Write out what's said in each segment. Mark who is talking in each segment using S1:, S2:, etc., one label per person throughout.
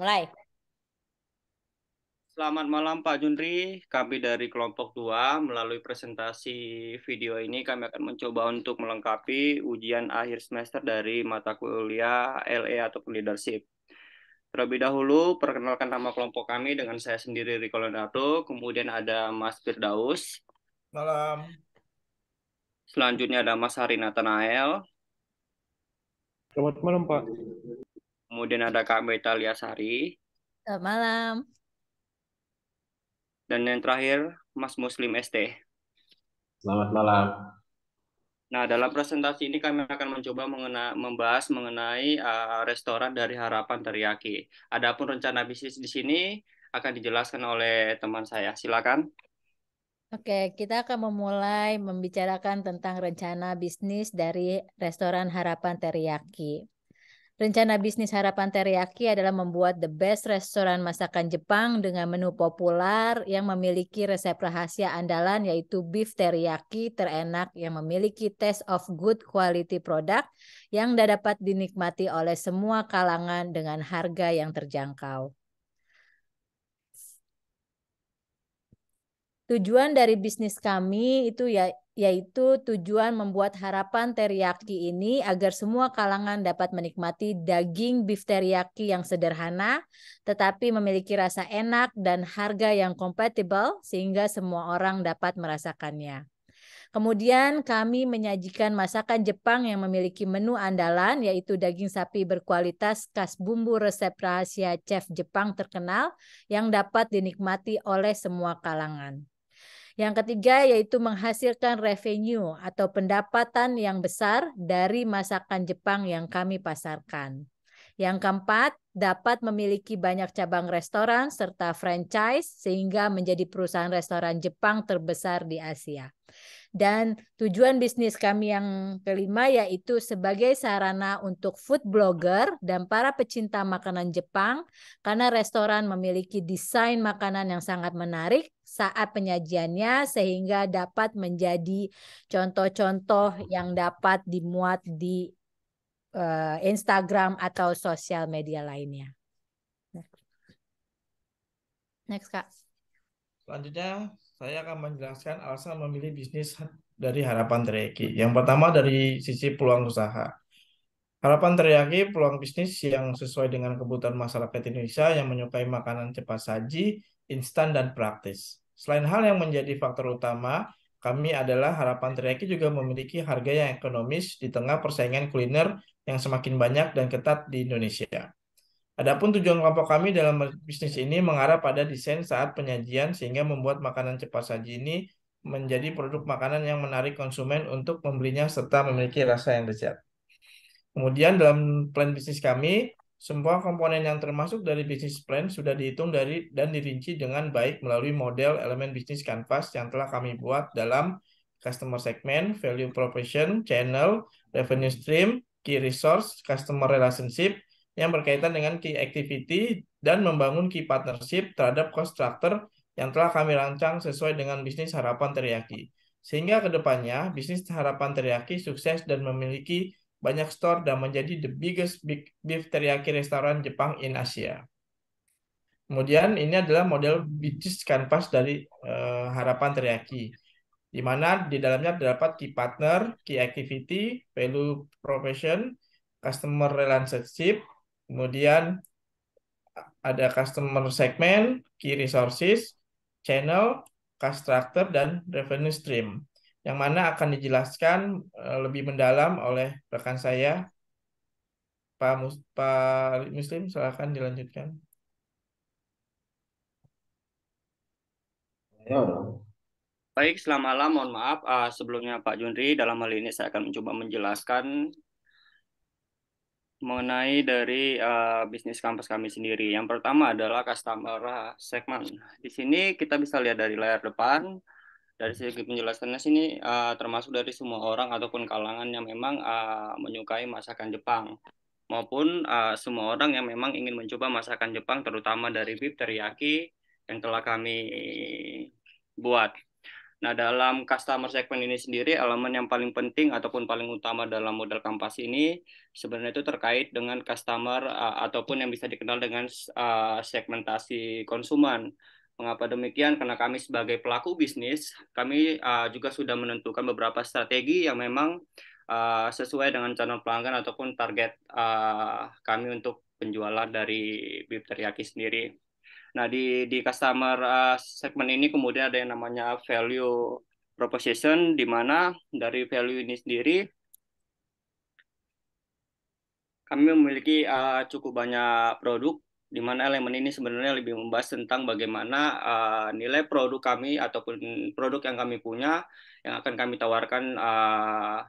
S1: Mulai.
S2: Selamat malam Pak Junri, kami dari kelompok 2 melalui presentasi video ini kami akan mencoba untuk melengkapi ujian akhir semester dari mata kuliah LE atau leadership. Terlebih dahulu perkenalkan nama kelompok kami dengan saya sendiri Rico Leonardo, kemudian ada Mas Firdaus. Malam. Selanjutnya ada Mas Harina Tanael.
S3: Selamat malam Pak.
S2: Kemudian ada Kak Beta Liasari.
S1: Selamat malam.
S2: Dan yang terakhir, Mas Muslim ST. Selamat malam. Nah, dalam presentasi ini kami akan mencoba mengena membahas mengenai uh, restoran dari Harapan Teriyaki. Adapun rencana bisnis di sini akan dijelaskan oleh teman saya. Silakan.
S1: Oke, kita akan memulai membicarakan tentang rencana bisnis dari restoran Harapan Teriyaki. Rencana bisnis harapan teriyaki adalah membuat the best restoran masakan Jepang dengan menu populer yang memiliki resep rahasia andalan yaitu beef teriyaki terenak yang memiliki taste of good quality product yang dapat dinikmati oleh semua kalangan dengan harga yang terjangkau. Tujuan dari bisnis kami itu ya yaitu tujuan membuat harapan teriyaki ini agar semua kalangan dapat menikmati daging beef teriyaki yang sederhana tetapi memiliki rasa enak dan harga yang kompatibel sehingga semua orang dapat merasakannya. Kemudian kami menyajikan masakan Jepang yang memiliki menu andalan yaitu daging sapi berkualitas khas bumbu resep rahasia chef Jepang terkenal yang dapat dinikmati oleh semua kalangan. Yang ketiga yaitu menghasilkan revenue atau pendapatan yang besar dari masakan Jepang yang kami pasarkan. Yang keempat, dapat memiliki banyak cabang restoran serta franchise sehingga menjadi perusahaan restoran Jepang terbesar di Asia. Dan tujuan bisnis kami yang kelima yaitu sebagai sarana untuk food blogger dan para pecinta makanan Jepang karena restoran memiliki desain makanan yang sangat menarik saat penyajiannya sehingga dapat menjadi contoh-contoh yang dapat dimuat di uh, Instagram atau sosial media lainnya. Next, Kak.
S4: Selanjutnya, saya akan menjelaskan alasan memilih bisnis dari harapan teriyaki. Yang pertama dari sisi peluang usaha. Harapan teriyaki peluang bisnis yang sesuai dengan kebutuhan masyarakat Indonesia yang menyukai makanan cepat saji, instan, dan praktis. Selain hal yang menjadi faktor utama, kami adalah harapan teriyaki juga memiliki harga yang ekonomis di tengah persaingan kuliner yang semakin banyak dan ketat di Indonesia. Adapun tujuan kelompok kami dalam bisnis ini mengarah pada desain saat penyajian sehingga membuat makanan cepat saji ini menjadi produk makanan yang menarik konsumen untuk membelinya serta memiliki rasa yang lezat. Kemudian dalam plan bisnis kami, semua komponen yang termasuk dari bisnis plan sudah dihitung dari dan dirinci dengan baik melalui model elemen bisnis canvas yang telah kami buat dalam customer segment, value proposition, channel, revenue stream, key resource, customer relationship, yang berkaitan dengan key activity dan membangun key partnership terhadap constructor yang telah kami rancang sesuai dengan bisnis harapan teriyaki. Sehingga ke depannya, bisnis harapan teriyaki sukses dan memiliki banyak store dan menjadi the biggest big beef teriyaki restoran Jepang in Asia. Kemudian ini adalah model bisnis kanvas dari uh, harapan teriyaki, di mana di dalamnya terdapat key partner, key activity, value profession, customer relationship, kemudian ada customer segment, key resources, channel, cost dan revenue stream, yang mana akan dijelaskan eh, lebih mendalam oleh rekan saya, Pak, Mus Pak Muslim, silakan dilanjutkan.
S2: Baik, selamat malam. Mohon maaf uh, sebelumnya Pak Junri. Dalam hal ini saya akan mencoba menjelaskan mengenai dari uh, bisnis kampus kami sendiri. Yang pertama adalah customer segment. Di sini kita bisa lihat dari layar depan, dari segi penjelasannya sini uh, termasuk dari semua orang ataupun kalangan yang memang uh, menyukai masakan Jepang maupun uh, semua orang yang memang ingin mencoba masakan Jepang terutama dari beef teriyaki yang telah kami buat. Nah, dalam customer segment ini sendiri, elemen yang paling penting ataupun paling utama dalam modal kampas ini sebenarnya itu terkait dengan customer uh, ataupun yang bisa dikenal dengan uh, segmentasi konsumen. Mengapa demikian? Karena kami sebagai pelaku bisnis, kami uh, juga sudah menentukan beberapa strategi yang memang uh, sesuai dengan channel pelanggan ataupun target uh, kami untuk penjualan dari Bib Teriyaki sendiri. Nah, di di customer uh, segmen ini kemudian ada yang namanya value proposition di mana dari value ini sendiri kami memiliki uh, cukup banyak produk di mana elemen ini sebenarnya lebih membahas tentang bagaimana uh, nilai produk kami ataupun produk yang kami punya yang akan kami tawarkan uh,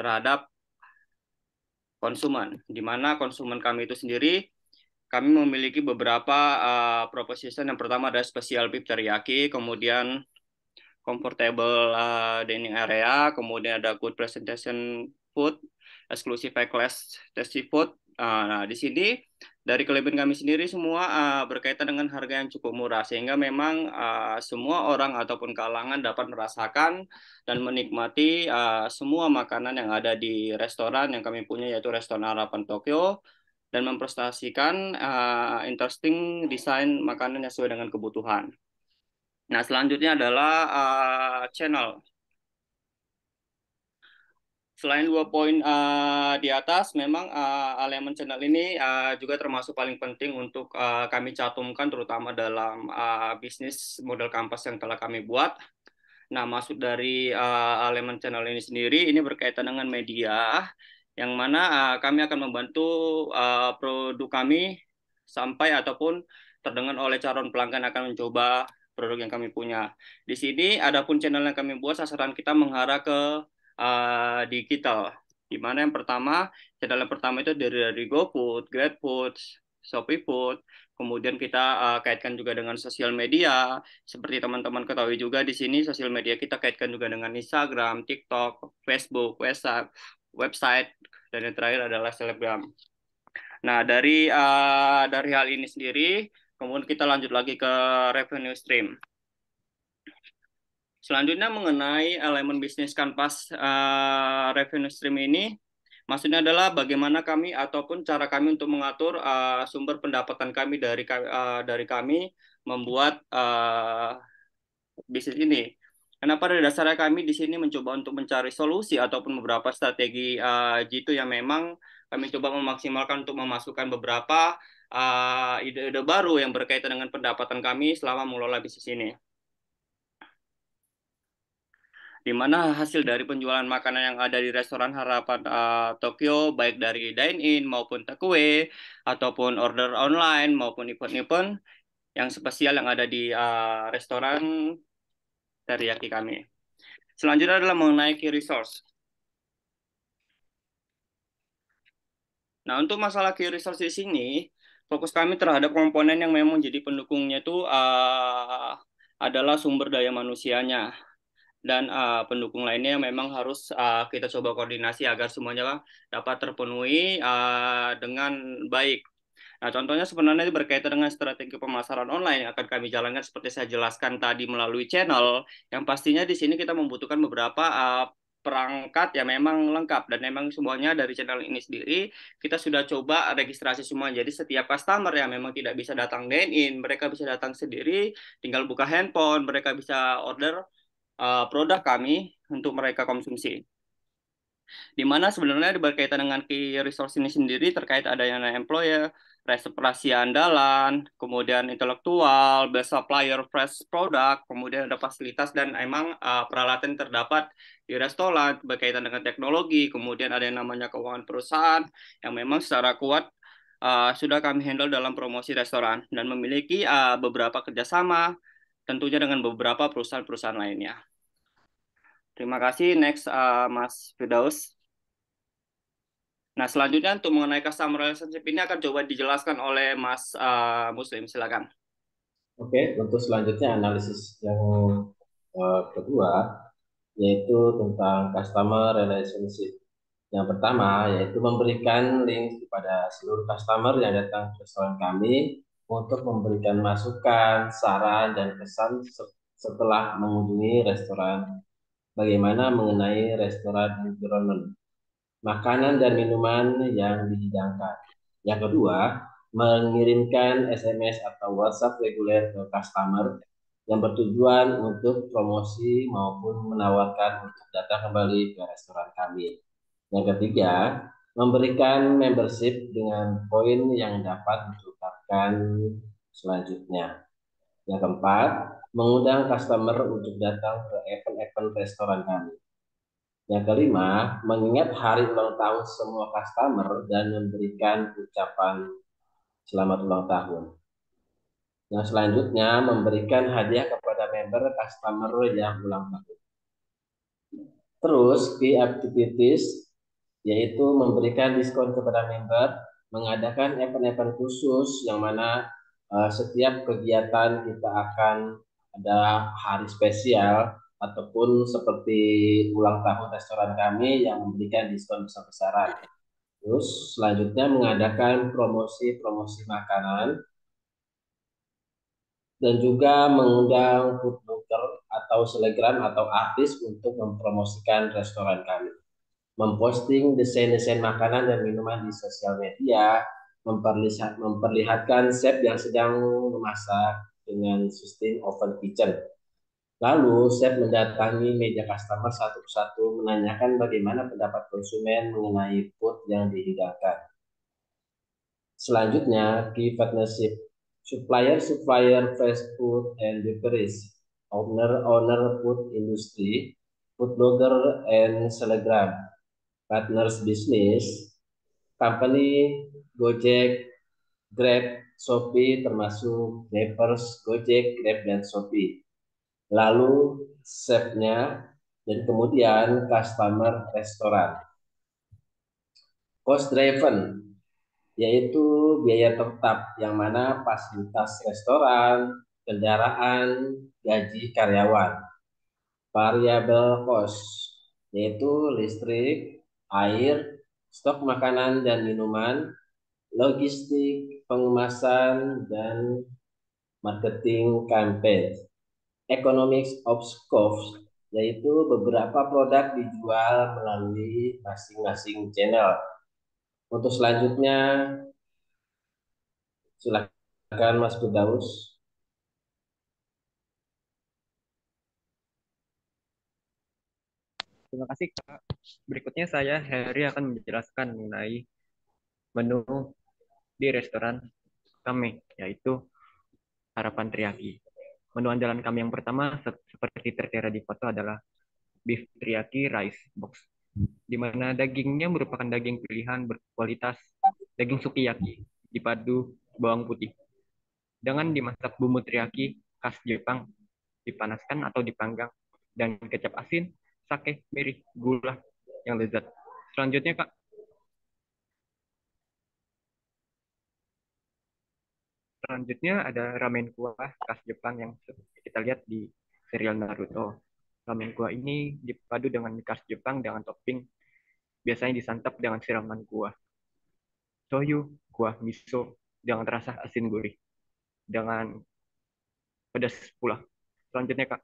S2: terhadap konsumen di mana konsumen kami itu sendiri kami memiliki beberapa uh, proposition. Yang pertama ada special beef teriyaki, kemudian comfortable uh, dining area, kemudian ada good presentation food, exclusive high class tasty food. Uh, nah, di sini dari kelebihan kami sendiri semua uh, berkaitan dengan harga yang cukup murah sehingga memang uh, semua orang ataupun kalangan dapat merasakan dan menikmati uh, semua makanan yang ada di restoran yang kami punya yaitu restoran harapan Tokyo dan mempresentasikan uh, eh, interesting desain makanan yang sesuai dengan kebutuhan. Nah, selanjutnya adalah uh, channel. Selain dua poin uh, di atas, memang uh, elemen channel ini uh, juga termasuk paling penting untuk uh, kami catumkan, terutama dalam uh, bisnis model kampus yang telah kami buat. Nah, maksud dari uh, elemen channel ini sendiri ini berkaitan dengan media yang mana uh, kami akan membantu uh, produk kami sampai ataupun terdengar oleh calon pelanggan akan mencoba produk yang kami punya. Di sini adapun channel yang kami buat sasaran kita mengarah ke uh, digital. Di mana yang pertama, channel yang pertama itu dari, dari GoFood, GrabFood, ShopeeFood, kemudian kita uh, kaitkan juga dengan sosial media. Seperti teman-teman ketahui juga di sini sosial media kita kaitkan juga dengan Instagram, TikTok, Facebook, WhatsApp website dan yang terakhir adalah selebgram. Nah dari uh, dari hal ini sendiri, kemudian kita lanjut lagi ke revenue stream. Selanjutnya mengenai elemen bisnis kanvas uh, revenue stream ini, maksudnya adalah bagaimana kami ataupun cara kami untuk mengatur uh, sumber pendapatan kami dari uh, dari kami membuat uh, bisnis ini karena pada dasarnya kami di sini mencoba untuk mencari solusi ataupun beberapa strategi uh, yang memang kami coba memaksimalkan untuk memasukkan beberapa ide eh, ide-ide baru yang berkaitan dengan pendapatan kami selama mengelola bisnis ini. Di mana hasil dari penjualan makanan yang ada di restoran Harapan uh, Tokyo, baik dari dine-in maupun takeaway, ataupun order online maupun event-event yang spesial yang ada di uh, restoran dari yaki kami. Selanjutnya adalah mengenai key resource. Nah, untuk masalah key resource di sini, fokus kami terhadap komponen yang memang jadi pendukungnya itu uh, adalah sumber daya manusianya dan uh, pendukung lainnya yang memang harus uh, kita coba koordinasi agar semuanya dapat terpenuhi uh, dengan baik Nah, contohnya sebenarnya itu berkaitan dengan strategi pemasaran online yang akan kami jalankan seperti saya jelaskan tadi melalui channel. Yang pastinya di sini kita membutuhkan beberapa uh, perangkat yang memang lengkap dan memang semuanya dari channel ini sendiri kita sudah coba registrasi semua. Jadi setiap customer yang memang tidak bisa datang dine in, mereka bisa datang sendiri, tinggal buka handphone, mereka bisa order uh, produk kami untuk mereka konsumsi di mana sebenarnya berkaitan dengan key resource ini sendiri terkait adanya employer, reservasi andalan, kemudian intelektual, best supplier, fresh product, kemudian ada fasilitas dan emang uh, peralatan terdapat di restoran berkaitan dengan teknologi, kemudian ada yang namanya keuangan perusahaan yang memang secara kuat uh, sudah kami handle dalam promosi restoran dan memiliki uh, beberapa kerjasama tentunya dengan beberapa perusahaan-perusahaan lainnya. Terima kasih, next uh, Mas Firdaus. Nah, selanjutnya untuk mengenai customer relationship ini akan coba dijelaskan oleh Mas uh, Muslim. Silakan.
S5: Oke, untuk selanjutnya analisis yang uh, kedua yaitu tentang customer relationship. Yang pertama yaitu memberikan link kepada seluruh customer yang datang ke restoran kami untuk memberikan masukan, saran, dan pesan setelah mengunjungi restoran. Bagaimana mengenai restoran environment? makanan dan minuman yang dihidangkan. Yang kedua, mengirimkan SMS atau WhatsApp reguler ke customer yang bertujuan untuk promosi maupun menawarkan untuk datang kembali ke restoran kami. Yang ketiga, memberikan membership dengan poin yang dapat ditukarkan selanjutnya. Yang keempat, mengundang customer untuk datang ke event-event restoran kami. Yang kelima, mengingat hari ulang tahun semua customer dan memberikan ucapan selamat ulang tahun. Yang selanjutnya, memberikan hadiah kepada member customer yang ulang tahun. Terus, di activities, yaitu memberikan diskon kepada member, mengadakan event-event khusus yang mana eh, setiap kegiatan kita akan ada hari spesial ataupun seperti ulang tahun restoran kami yang memberikan diskon besar-besaran. Terus selanjutnya mengadakan promosi-promosi makanan dan juga mengundang food blogger atau selegram atau artis untuk mempromosikan restoran kami. Memposting desain-desain makanan dan minuman di sosial media, memperlihatkan chef yang sedang memasak dengan sistem oven kitchen Lalu, Seth mendatangi meja customer satu persatu menanyakan bagaimana pendapat konsumen mengenai food yang dihidangkan. Selanjutnya, key partnership supplier supplier fresh food and beverages, owner owner food industry, food blogger and selegram, partners business, company Gojek, Grab, Shopee termasuk Grabers, Gojek, Grab dan Shopee lalu chefnya, dan kemudian customer restoran. Cost driven, yaitu biaya tetap yang mana fasilitas restoran, kendaraan, gaji karyawan. Variable cost, yaitu listrik, air, stok makanan dan minuman, logistik, pengemasan, dan marketing campaign economics of Scovs yaitu beberapa produk dijual melalui masing-masing channel. Untuk selanjutnya, silakan Mas Firdaus. Terima kasih, Kak.
S3: Berikutnya saya, Harry, akan menjelaskan mengenai menu di restoran kami, yaitu Harapan Triaki. Menu andalan kami yang pertama seperti tertera di foto adalah beef teriyaki rice box, di mana dagingnya merupakan daging pilihan berkualitas daging sukiyaki dipadu bawang putih. Dengan dimasak bumbu teriyaki khas Jepang, dipanaskan atau dipanggang, dan kecap asin, sake, miri, gula yang lezat. Selanjutnya, Kak, selanjutnya ada ramen kuah khas Jepang yang kita lihat di serial Naruto. Ramen kuah ini dipadu dengan mie khas Jepang dengan topping biasanya disantap dengan siraman kuah. Soyu, kuah miso, dengan rasa asin gurih. Dengan pedas pula. Selanjutnya, Kak.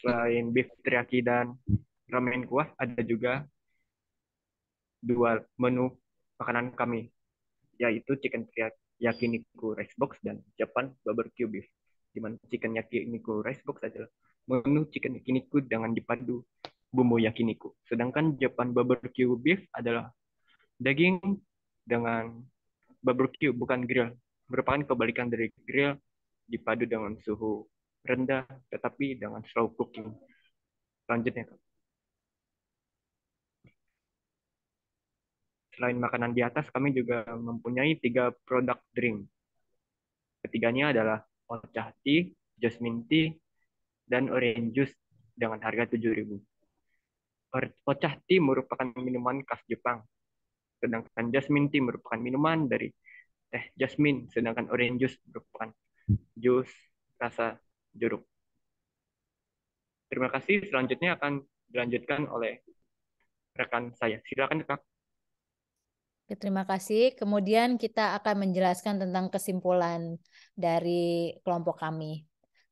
S3: Selain beef teriyaki dan ramen kuah, ada juga dua menu makanan kami, yaitu chicken yakiniku rice box dan Japan barbecue beef. Di mana chicken yakiniku rice box adalah menu chicken yakiniku dengan dipadu bumbu yakiniku. Sedangkan Japan barbecue beef adalah daging dengan barbecue bukan grill. Merupakan kebalikan dari grill dipadu dengan suhu rendah tetapi dengan slow cooking. Selanjutnya, Kak. selain makanan di atas, kami juga mempunyai tiga produk drink. Ketiganya adalah Ocah Tea, Jasmine Tea, dan Orange Juice dengan harga rp 7000 Ocah Tea merupakan minuman khas Jepang, sedangkan Jasmine Tea merupakan minuman dari teh jasmine, sedangkan Orange Juice merupakan jus rasa jeruk. Terima kasih. Selanjutnya akan dilanjutkan oleh rekan saya. Silakan Kak
S1: terima kasih. Kemudian kita akan menjelaskan tentang kesimpulan dari kelompok kami.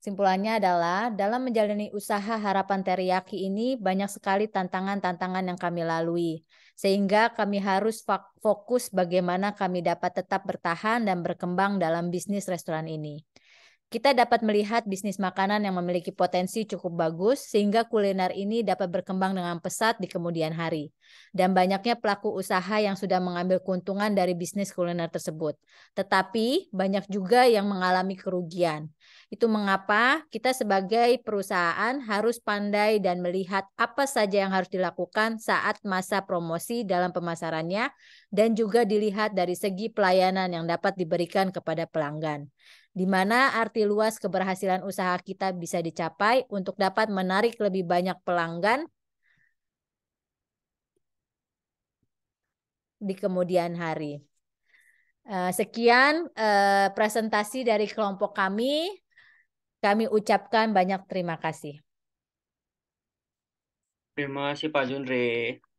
S1: Simpulannya adalah dalam menjalani usaha harapan teriyaki ini banyak sekali tantangan-tantangan yang kami lalui. Sehingga kami harus fokus bagaimana kami dapat tetap bertahan dan berkembang dalam bisnis restoran ini. Kita dapat melihat bisnis makanan yang memiliki potensi cukup bagus sehingga kuliner ini dapat berkembang dengan pesat di kemudian hari dan banyaknya pelaku usaha yang sudah mengambil keuntungan dari bisnis kuliner tersebut. Tetapi banyak juga yang mengalami kerugian. Itu mengapa kita sebagai perusahaan harus pandai dan melihat apa saja yang harus dilakukan saat masa promosi dalam pemasarannya dan juga dilihat dari segi pelayanan yang dapat diberikan kepada pelanggan di mana arti luas keberhasilan usaha kita bisa dicapai untuk dapat menarik lebih banyak pelanggan di kemudian hari. Eh, sekian eh, presentasi dari kelompok kami. Kami ucapkan banyak terima kasih.
S2: Terima kasih Pak Junri.